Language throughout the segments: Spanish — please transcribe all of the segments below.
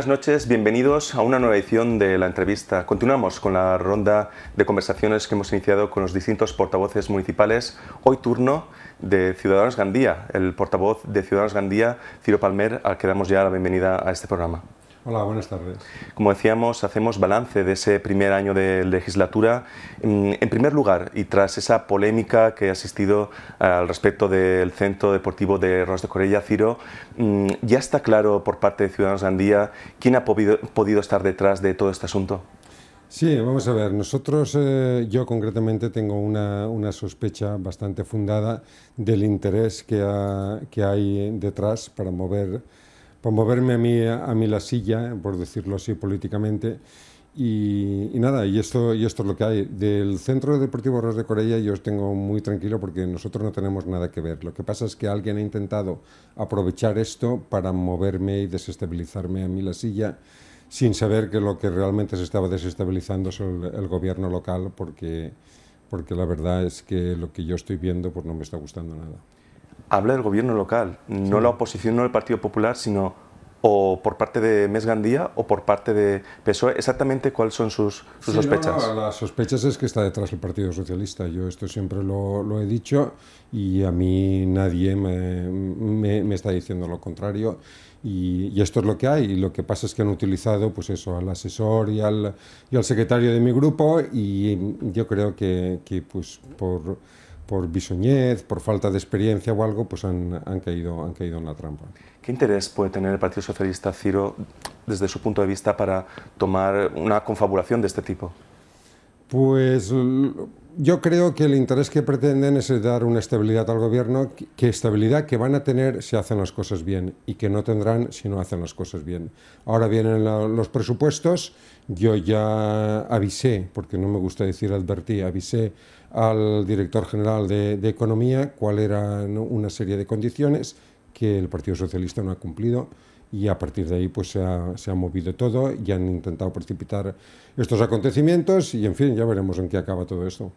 Buenas noches, bienvenidos a una nueva edición de la entrevista. Continuamos con la ronda de conversaciones que hemos iniciado con los distintos portavoces municipales. Hoy turno de Ciudadanos Gandía, el portavoz de Ciudadanos Gandía, Ciro Palmer, al que damos ya la bienvenida a este programa. Hola, buenas tardes. Como decíamos, hacemos balance de ese primer año de legislatura. Mm, en primer lugar, y tras esa polémica que ha asistido al respecto del Centro Deportivo de Ros de Corella, Ciro, mm, ¿ya está claro por parte de Ciudadanos de Andía quién ha podido estar detrás de todo este asunto? Sí, vamos a ver, nosotros, eh, yo concretamente tengo una, sospecha bastante fundada del interés que, que hay detrás para mover por moverme a mí, a mí la silla, por decirlo así políticamente. Y, nada, y esto, y esto es lo que hay. Del Centro Deportivo Ros de Corella yo os tengo muy tranquilo porque nosotros no tenemos nada que ver. Lo que pasa es que alguien ha intentado aprovechar esto para moverme y desestabilizarme a mí la silla sin saber que lo que realmente se estaba desestabilizando es el, gobierno local porque, porque la verdad es que lo que yo estoy viendo pues no me está gustando nada habla del gobierno local, no la oposición, no el Partido Popular, sino o por parte de Mes Gandía o por parte de PSOE. Exactamente cuáles son sus, sus sospechas. las sospechas es que está detrás el Partido Socialista. Yo esto siempre lo, he dicho y a mí nadie me, me, está diciendo lo contrario. Y, y, esto es lo que hay. Y lo que pasa es que han utilizado, pues eso, al asesor y al, y al secretario de mi grupo. Y yo creo que, que pues por por bisoñez, por falta de experiencia o algo, pues han, caído, han caído en la trampa. ¿Qué interés puede tener el Partido Socialista, Ciro, desde su punto de vista, para tomar una confabulación de este tipo? Pues yo creo que el interés que pretenden es dar una estabilidad al gobierno, que estabilidad que van a tener si hacen las cosas bien y que no tendrán si no hacen las cosas bien. Ahora vienen los presupuestos, yo ya avisé, porque no me gusta decir advertí, avisé al director general de, Economía cuál era una serie de condiciones que el Partido Socialista no ha cumplido y a partir de ahí pues se ha, se ha, movido todo y han intentado precipitar estos acontecimientos y en fin, ya veremos en qué acaba todo esto.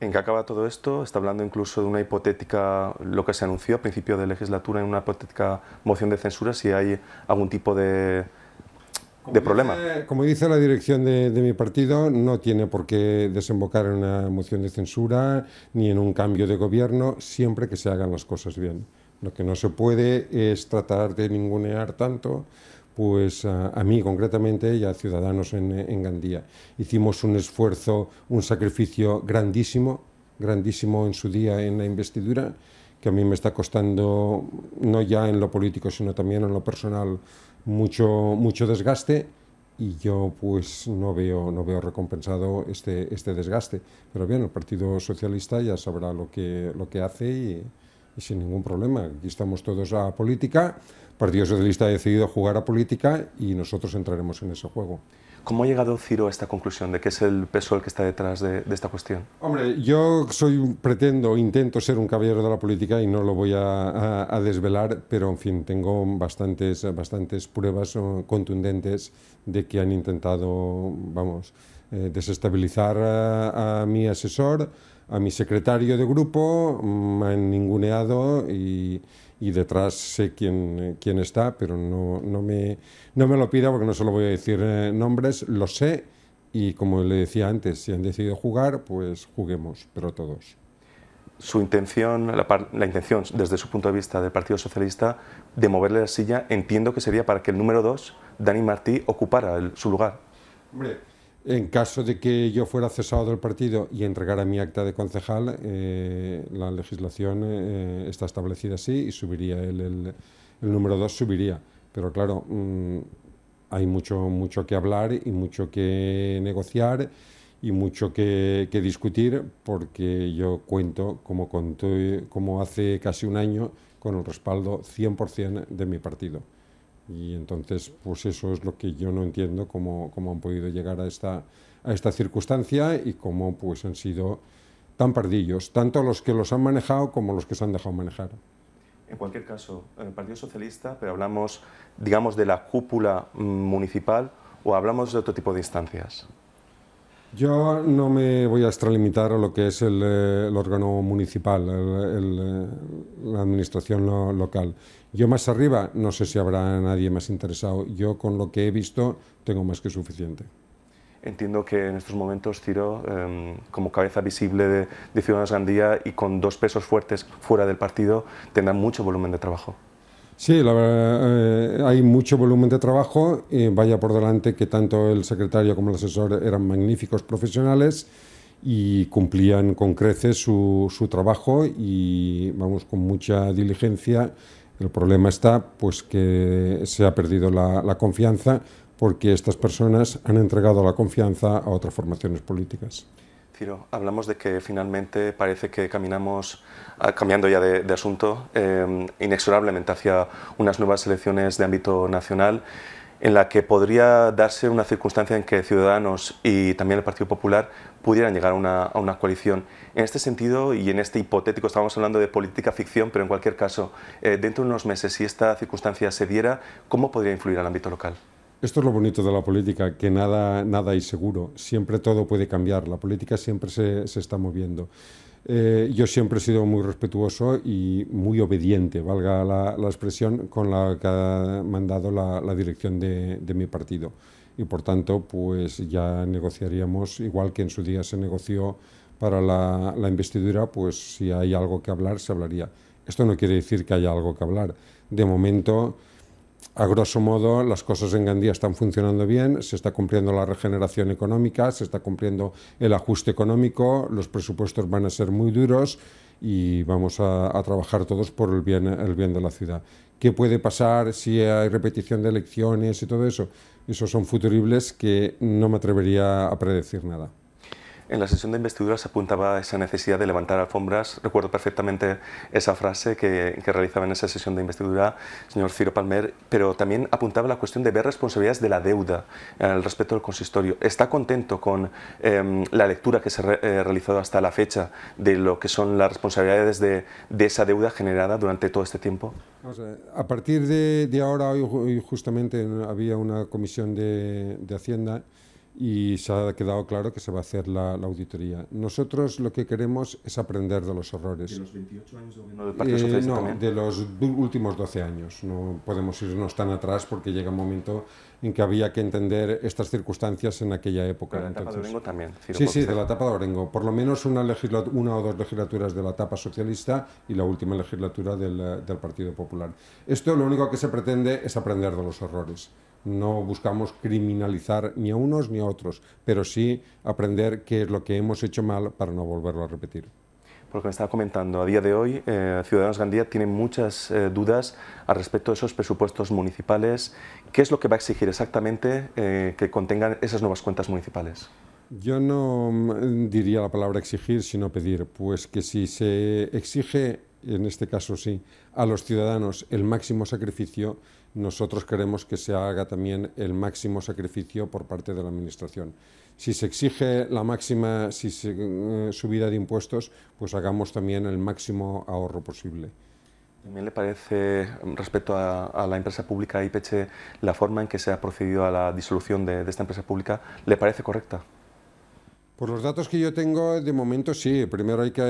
¿En qué acaba todo esto? Está hablando incluso de una hipotética, lo que se anunció a principio de legislatura, en una hipotética moción de censura si hay algún tipo de, problema. como dice la dirección de, mi partido, no tiene por qué desembocar en una moción de censura ni en un cambio de gobierno, siempre que se hagan las cosas bien. Lo que no se puede es tratar de ningunear tanto pues a, mí concretamente y a Ciudadanos en, en, Gandía. Hicimos un esfuerzo, un sacrificio grandísimo, grandísimo en su día en la investidura, que a mí me está costando, no ya en lo político, sino también en lo personal, mucho, mucho desgaste y yo pues no veo, no veo recompensado este, este desgaste. Pero bien, el Partido Socialista ya sabrá lo que, lo que hace y, y sin ningún problema. Aquí estamos todos a política, el Partido Socialista ha decidido jugar a política y nosotros entraremos en ese juego. ¿Cómo ha llegado Ciro a esta conclusión de que es el PSOE el que está detrás de, esta cuestión? Hombre, yo soy, pretendo, intento ser un caballero de la política y no lo voy a, desvelar, pero en fin, tengo bastantes, bastantes pruebas eh, contundentes de que han intentado, vamos, eh, desestabilizar a mi asesor, a mi secretario de grupo, me mm, han ninguneado y, detrás sé quién, quién está, pero no, no, me, no me lo pida porque no solo voy a decir eh, nombres, lo sé y como le decía antes, si han decidido jugar, pues juguemos, pero todos. Su intención, la, la intención desde su punto de vista del Partido Socialista de moverle la silla, entiendo que sería para que el número 2, Dani Martí, ocupara su lugar. Hombre, en caso de que yo fuera cesado del partido y entregara mi acta de concejal, eh, la legislación eh, está establecida así y subiría el, el, número 2 subiría. Pero claro, mm, hay mucho, mucho que hablar y mucho que negociar y mucho que, discutir porque yo cuento, como, como hace casi un año, con el respaldo 100% de mi partido. Y entonces, pues eso es lo que yo no entiendo, cómo, han podido llegar a esta, circunstancia y cómo pues han sido tan pardillos, tanto los que los han manejado como los que se han dejado manejar. En cualquier caso, el eh, Partido Socialista, pero hablamos, digamos, de la cúpula mm, municipal o hablamos de otro tipo de instancias. Yo no me voy a extralimitar a lo que es el, eh, órgano municipal, eh, la administración local. Yo más arriba no sé si habrá nadie más interesado. Yo con lo que he visto tengo más que suficiente. Entiendo que en estos momentos, Ciro, em, como cabeza visible de, de Ciudadanos Gandía y con dos pesos fuertes fuera del partido, tendrá mucho volumen de trabajo. Sí, eh, hay mucho volumen de trabajo. Eh, vaya por delante que tanto el secretario como el asesor eran magníficos profesionales y cumplían con creces su, trabajo y vamos con mucha diligencia. El problema está pues que se ha perdido la confianza porque estas personas han entregado la confianza a otras formaciones políticas hablamos de que finalmente parece que caminamos, ah, cambiando ya de, asunto, em, inexorablemente hacia unas nuevas elecciones de ámbito nacional en la que podría darse una circunstancia en que Ciudadanos y también el Partido Popular pudieran llegar a una, coalición. En este sentido y en este hipotético, estábamos hablando de política ficción, pero en cualquier caso, eh, dentro de unos meses, si esta circunstancia se diera, ¿cómo podría influir al ámbito local? Esto es lo bonito de la política, que nada, nada es seguro, siempre todo puede cambiar, la política siempre se, se está moviendo. Eh, yo siempre he sido muy respetuoso y muy obediente, valga la, expresión, con la que ha mandado la, la dirección de, de, mi partido. Y por tanto, pues ya negociaríamos, igual que en su día se negoció para la, la investidura, pues si hay algo que hablar, se hablaría. Esto no quiere decir que haya algo que hablar. De momento, a grosso modo, las cosas en Gandía están funcionando bien, se está cumpliendo la regeneración económica, se está cumpliendo el ajuste económico, los presupuestos van a ser muy duros y vamos a, trabajar todos por el bien, el bien de la ciudad. ¿Qué puede pasar si hay repetición de elecciones y todo eso? Esos son futuribles que no me atrevería a predecir nada. En la sesión de investidura se apuntaba esa necesidad de levantar alfombras. Recuerdo perfectamente esa frase que, realizaba en esa sesión de investidura señor Ciro Palmer, pero también apuntaba la cuestión de ver responsabilidades de la deuda al respecto del consistorio. ¿Está contento con em, la lectura que se ha eh, realizado hasta la fecha de lo que son las responsabilidades de, esa deuda generada durante todo este tiempo? a, partir de, ahora, justamente había una comisión de, de Hacienda y se ha quedado claro que se va a hacer la, auditoría. Nosotros lo que queremos es aprender de los errores. ¿De los 28 años No, de eh, los últimos 12 años. No podemos irnos tan atrás porque llega un momento en que había que entender estas circunstancias en aquella época. de la etapa de Orengo también. sí, sí, de la etapa de Orengo. Por lo menos una, una o dos legislaturas de la etapa socialista y la última legislatura del, del Partido Popular. Esto lo único que se pretende es aprender de los errores no buscamos criminalizar ni a unos ni a otros, pero sí aprender qué es lo que hemos hecho mal para no volverlo a repetir. Porque me estaba comentando, a día de hoy eh, Ciudadanos Gandía tiene muchas eh, dudas al respecto de esos presupuestos municipales. ¿Qué es lo que va a exigir exactamente eh, que contengan esas nuevas cuentas municipales? Yo no mm, diría la palabra exigir, sino pedir, pues que si se exige, en este caso sí, a los ciudadanos el máximo sacrificio, nosotros queremos que se haga también el máximo sacrificio por parte de la Administración. Si se exige la máxima eh, subida de impuestos, pues hagamos también el máximo ahorro posible. También le parece, mm, respecto a, la empresa pública IPC, la forma en que se ha procedido a la disolución de esta empresa pública, ¿le parece correcta? Por los datos que yo tengo, de momento sí. Primero hay que,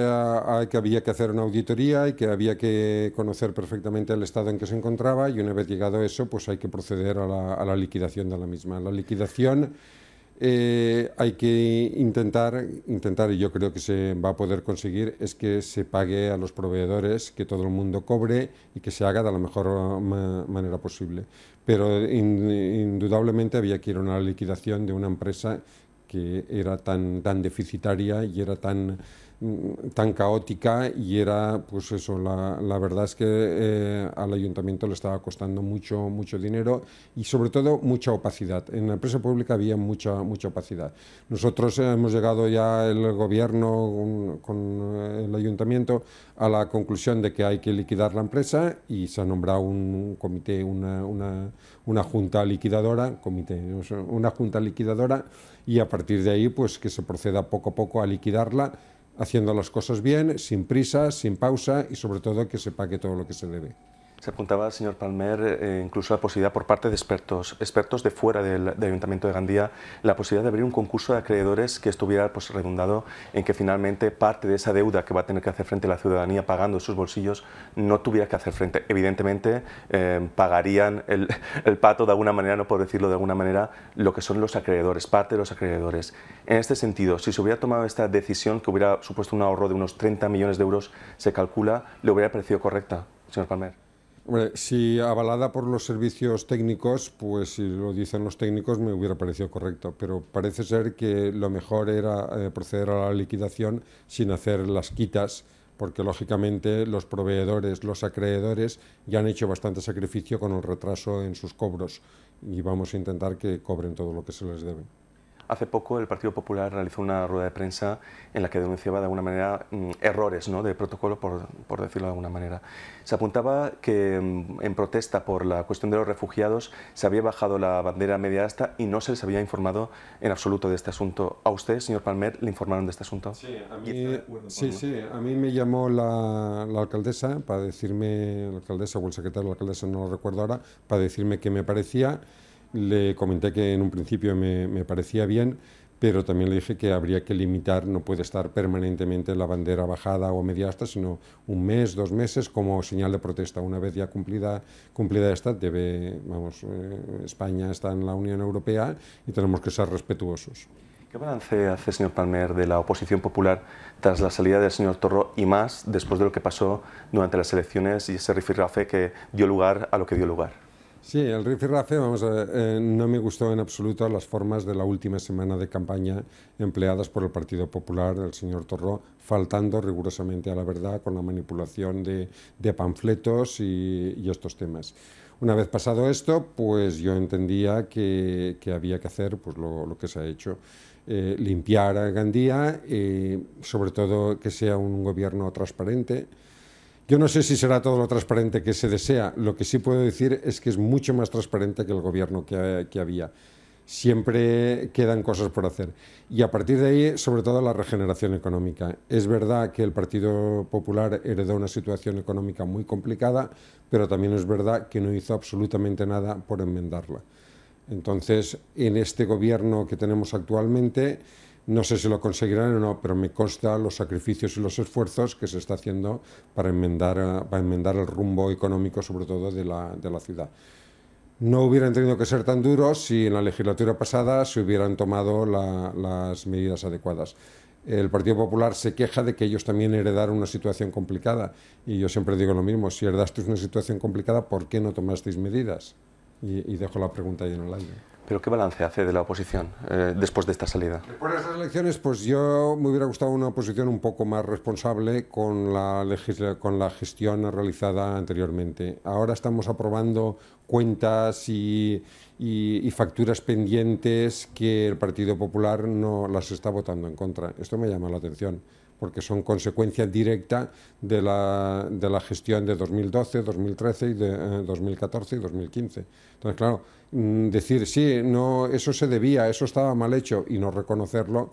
que, había que hacer una auditoría y que había que conocer perfectamente el estado en que se encontraba y una vez llegado eso, pues hay que proceder a la, liquidación de la misma. La liquidación eh, hay que intentar, intentar, y yo creo que se va a poder conseguir, es que se pague a los proveedores, que todo el mundo cobre y que se haga de la mejor manera posible. Pero indudablemente había que ir a una liquidación de una empresa que era tan, tan deficitaria y era tan, mm, tan caótica y era, pues eso, la, verdad es que eh, al ayuntamiento le estaba costando mucho, mucho dinero y sobre todo mucha opacidad. En la empresa pública había mucha, mucha opacidad. Nosotros hemos llegado ya el gobierno con, eh, el ayuntamiento a la conclusión de que hay que liquidar la empresa y se ha nombrado un comité, una, junta liquidadora, comité, una junta liquidadora y a partir de ahí pues que se proceda poco a poco a liquidarla haciendo las cosas bien, sin prisa, sin pausa y sobre todo que se pague todo lo que se debe. Se apuntaba, señor Palmer, eh, incluso la posibilidad por parte de expertos, expertos de fuera del, Ayuntamiento de Gandía, la posibilidad de abrir un concurso de acreedores que estuviera pues, redundado en que finalmente parte de esa deuda que va a tener que hacer frente la ciudadanía pagando sus bolsillos no tuviera que hacer frente. Evidentemente, eh, pagarían el, el, pato de alguna manera, no por decirlo de alguna manera, lo que son los acreedores, parte de los acreedores. En este sentido, si se hubiera tomado esta decisión, que hubiera supuesto un ahorro de unos 30 millones de euros, se calcula, le hubiera parecido correcta, señor Palmer si avalada por los servicios técnicos, pues si lo dicen los técnicos me hubiera parecido correcto, pero parece ser que lo mejor era eh, proceder a la liquidación sin hacer las quitas, porque lógicamente los proveedores, los acreedores ya han hecho bastante sacrificio con el retraso en sus cobros y vamos a intentar que cobren todo lo que se les debe. Hace poco el Partido Popular realizó una rueda de prensa en la que denunciaba de alguna manera mm, errores ¿no? de protocolo, por, decirlo de alguna manera. Se apuntaba que mm, en protesta por la cuestión de los refugiados se había bajado la bandera media asta y no se les había informado en absoluto de este asunto. ¿A usted, señor Palmer, le informaron de este asunto? Sí, a mí, eh, sí, a mí me llamó la, alcaldesa para decirme, la alcaldesa o el secretario de la alcaldesa, no lo recuerdo ahora, para decirme qué me parecía le comenté que en un principio me, parecía bien, pero también le dije que habría que limitar, no puede estar permanentemente la bandera bajada o media asta, sino un mes, dos meses como señal de protesta. Una vez ya cumplida, cumplida esta, debe, vamos, eh, España está en la Unión Europea y tenemos que ser respetuosos. ¿Qué balance hace, señor Palmer, de la oposición popular tras la salida del señor Torro y más después de lo que pasó durante las elecciones y ese rifirrafe que dio lugar a lo que dio lugar? Sí, el rifirrafe, vamos a ver, eh, no me gustó en absoluto las formas de la última semana de campaña empleadas por el Partido Popular el señor Torró, faltando rigurosamente a la verdad con la manipulación de, panfletos y, estos temas. Una vez pasado esto, pues yo entendía que, había que hacer pues, lo, que se ha hecho. Eh, limpiar a Gandía, y eh, sobre todo que sea un gobierno transparente, yo no sé si será todo lo transparente que se desea. Lo que sí puedo decir es que es mucho más transparente que el gobierno que, había. Siempre quedan cosas por hacer. Y a partir de ahí, sobre todo la regeneración económica. Es verdad que el Partido Popular heredó una situación económica muy complicada, pero también es verdad que no hizo absolutamente nada por enmendarla. Entonces, en este gobierno que tenemos actualmente, no sé si lo conseguirán o no, pero me consta los sacrificios y los esfuerzos que se está haciendo para enmendar, eh, enmendar el rumbo económico, sobre todo, de la, ciudad no hubieran tenido que ser tan duros si en la legislatura pasada se hubieran tomado las medidas adecuadas. El Partido Popular se queja de que ellos también heredaron una situación complicada. Y yo siempre digo lo mismo, si heredasteis una situación complicada, ¿por qué no tomasteis medidas? Y, y dejo la pregunta ahí en el aire. ¿Pero qué balance hace de la oposición eh, después de esta salida? Después de estas elecciones, pues yo me hubiera gustado una oposición un poco más responsable con la, con la gestión realizada anteriormente. Ahora estamos aprobando cuentas y, facturas pendientes que el Partido Popular no las está votando en contra. Esto me llama la atención porque son consecuencia directa de la, de la gestión de 2012, 2013 y de 2014 eh, y 2015. Entonces, claro, mm, decir, sí, no, eso se debía, eso estaba mal hecho y no reconocerlo,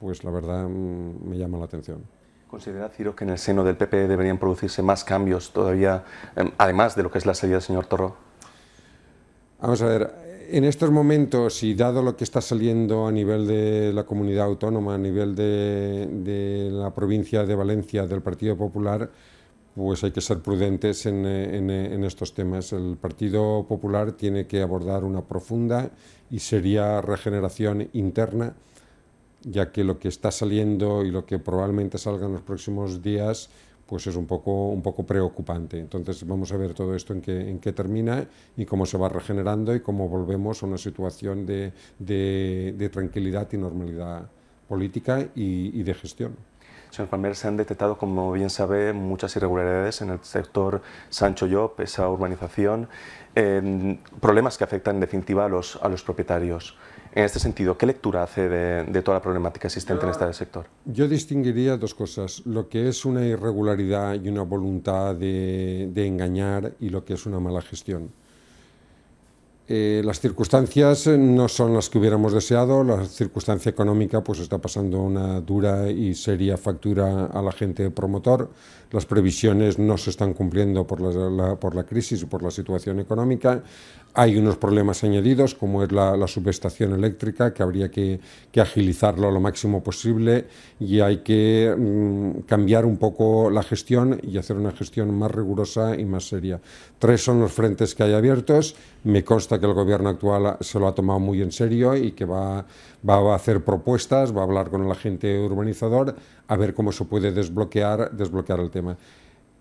pues la verdad mm, me llama la atención. ¿Considera, Ciro, que en el seno del PP deberían producirse más cambios todavía, em, además de lo que es la salida del señor Torro? Vamos a ver, en estos momentos y dado lo que está saliendo a nivel de la comunidad autónoma, a nivel de, la provincia de Valencia, del Partido Popular, pues hay que ser prudentes en, en, estos temas. El Partido Popular tiene que abordar una profunda y seria regeneración interna, ya que lo que está saliendo y lo que probablemente salga en los próximos días pues es un poco, un poco preocupante. Entonces vamos a ver todo esto en qué, en qué termina y cómo se va regenerando y cómo volvemos a una situación de, de, tranquilidad y normalidad política y, de gestión. Señor Palmer, se han detectado, como bien sabe, muchas irregularidades en el sector Sancho Llop, esa urbanización, eh, problemas que afectan en definitiva a los, a los propietarios. En este sentido, ¿qué lectura hace de, toda la problemática existente en este sector? Yo distinguiría dos cosas, lo que es una irregularidad y una voluntad de, engañar y lo que es una mala gestión. Eh, las circunstancias no son las que hubiéramos deseado, la circunstancia económica pues está pasando una dura y seria factura a la gente promotor, las previsiones no se están cumpliendo por la, por la crisis y por la situación económica, hay unos problemas añadidos, como es la, subestación eléctrica, que habría que, agilizarlo lo máximo posible y hay que mm, cambiar un poco la gestión y hacer una gestión más rigurosa y más seria. Tres son los frentes que hay abiertos. Me consta que el gobierno actual se lo ha tomado muy en serio y que va, a hacer propuestas, va a hablar con el agente urbanizador a ver cómo se puede desbloquear, desbloquear el tema.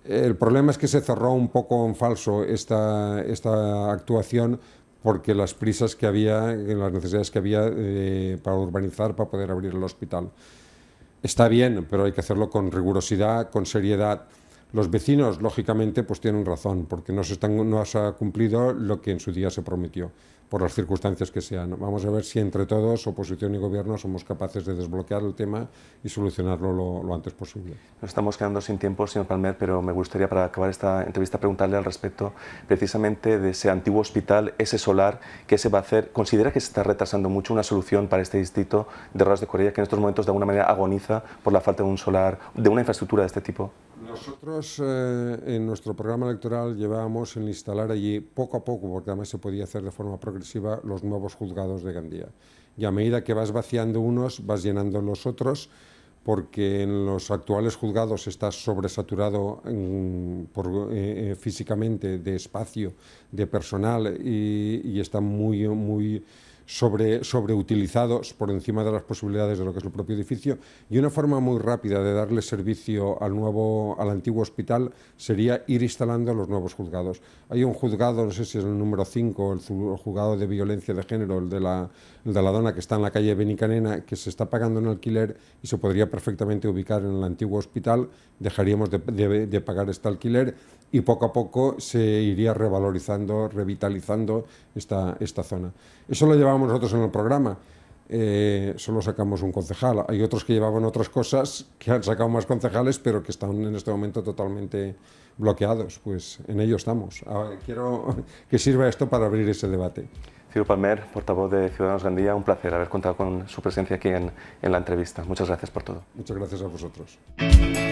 El problema es que se cerró un poco en falso esta, actuación porque las prisas que había, las necesidades que había eh, para urbanizar, para poder abrir el hospital. Está bien, pero hay que hacerlo con rigurosidad, con seriedad. Los vecinos, lógicamente, pues tienen razón, porque no se ha cumplido lo que en su día se prometió por las circunstancias que sean. Vamos a ver si entre todos, oposición y gobierno, somos capaces de desbloquear el tema y solucionarlo lo, antes posible. Nos estamos quedando sin tiempo, señor Palmer, pero me gustaría para acabar esta entrevista preguntarle al respecto precisamente de ese antiguo hospital, ese solar, que se va a hacer? ¿Considera que se está retrasando mucho una solución para este distrito de Ras de Corella que en estos momentos de alguna manera agoniza por la falta de un solar, de una infraestructura de este tipo? Nosotros eh, en nuestro programa electoral llevábamos en instalar allí poco a poco, porque además se podía hacer de forma progresiva, los nuevos juzgados de Gandía. Y a medida que vas vaciando unos, vas llenando los otros, porque en los actuales juzgados está sobresaturado mm, eh, eh, físicamente de espacio, de personal y, y está muy, muy sobre, sobreutilizados por encima de las posibilidades de lo que es el propio edificio. Y una forma muy rápida de darle servicio al, nuevo, al antiguo hospital sería ir instalando los nuevos juzgados. Hay un juzgado, no sé si es el número 5, el, juzgado de violencia de género, el de, la, dona que está en la calle Benicanena, que se está pagando en alquiler y se podría perfectamente ubicar en el antiguo hospital. Dejaríamos de, de, de pagar este alquiler y poco a poco se iría revalorizando, revitalizando esta, esta zona. Eso lo llevamos nosotros en el programa. Eh, solo sacamos un concejal. Hay otros que llevaban otras cosas, que han sacado más concejales, pero que están en este momento totalmente bloqueados. Pues en ello estamos. quiero que sirva esto para abrir ese debate. Ciro Palmer, portavoz de Ciudadanos Gandía, un placer haber contado con su presencia aquí en, en la entrevista. Muchas gracias por todo. Muchas gracias a vosotros.